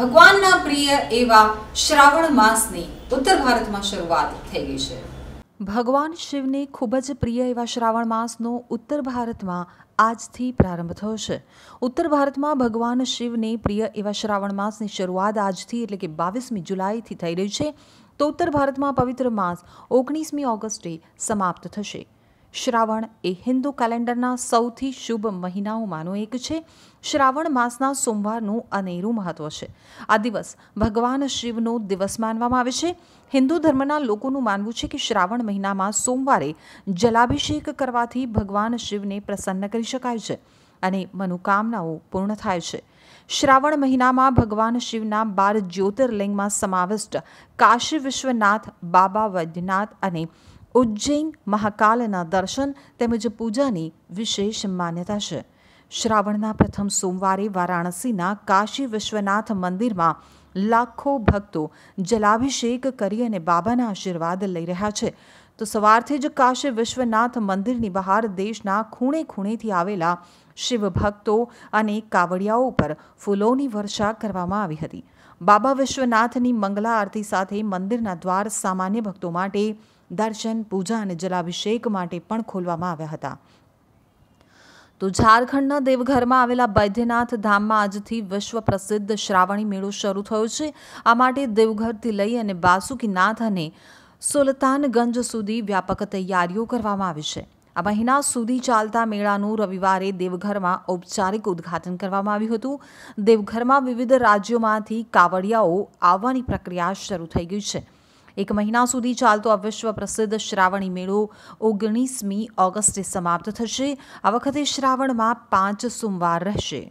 ભગવાનના પ્રિય એવા શ્રાવણ માસની ઉત્તર ભારતમાં શરૂઆત થઈ ગઈ છે ભગવાન શિવને ખૂબ જ પ્રિય એવા શ્રાવણ માસનો ઉત્તર ભારતમાં આજથી પ્રારંભ થયો છે ઉત્તર ભારતમાં ભગવાન શિવને પ્રિય એવા શ્રાવણ માસની શરૂઆત આજથી એટલે કે બાવીસમી જુલાઈથી થઈ રહી છે તો ઉત્તર ભારતમાં પવિત્ર માસ ઓગણીસમી ઓગસ્ટે સમાપ્ત થશે શ્રાવણ એ હિન્દુ કેલેન્ડરના સૌથી શુભ મહિનાઓમાંનો એક છે શ્રાવણ માસના સોમવારનું અનેરું મહત્વ છે આ દિવસ ભગવાન શિવનો દિવસ માનવામાં આવે છે હિન્દુ ધર્મના લોકોનું માનવું છે કે શ્રાવણ મહિનામાં સોમવારે જલાભિષેક કરવાથી ભગવાન શિવને પ્રસન્ન કરી શકાય છે અને મનોકામનાઓ પૂર્ણ થાય છે શ્રાવણ મહિનામાં ભગવાન શિવના બાર જ્યોતિર્લિંગમાં સમાવિષ્ટ કાશી વિશ્વનાથ બાબા વૈદ્યનાથ અને ઉજ્જૈન મહાકાલના દર્શન તેમજ પૂજાની વિશેષ માન્યતા છે શ્રાવણના પ્રથમ સોમવારે વારાણસીના કાશી વિશ્વનાથ મંદિરમાં લાખો ભક્તો જલાભિષેક કરી અને બાબાના આશીર્વાદ લઈ રહ્યા છે તો સવારથી જ કાશી વિશ્વનાથ મંદિરની બહાર દેશના ખૂણે ખૂણેથી આવેલા શિવ ભક્તો અને કાવડિયાઓ ઉપર ફૂલોની વર્ષા કરવામાં આવી હતી બાબા વિશ્વનાથની મંગલા આરતી સાથે મંદિરના દ્વાર સામાન્ય ભક્તો માટે દર્શન પૂજા અને જલાભિષેક માટે પણ ખોલવામાં આવ્યા હતા તો ઝારખંડના દેવઘરમાં આવેલા બૈદ્યનાથ ધામમાં આજથી વિશ્વ પ્રસિદ્ધ શ્રાવણી મેળો શરૂ થયો છે આ માટે દેવઘરથી લઈ અને બાસુકીનાથ અને સુલતાનગંજ સુધી વ્યાપક તૈયારીઓ કરવામાં આવી છે આ મહિના સુધી ચાલતા મેળાનું રવિવારે દેવઘરમાં ઔપચારિક ઉદ્ઘાટન કરવામાં આવ્યું હતું દેવઘરમાં વિવિધ રાજ્યોમાંથી કાવડિયાઓ આવવાની પ્રક્રિયા શરૂ થઈ ગઈ છે એક મહિના સુધી ચાલતો આ વિશ્વ પ્રસિદ્ધ શ્રાવણી મેળો ઓગણીસમી ઓગસ્ટે સમાપ્ત થશે આ વખતે શ્રાવણમાં પાંચ સોમવાર રહેશે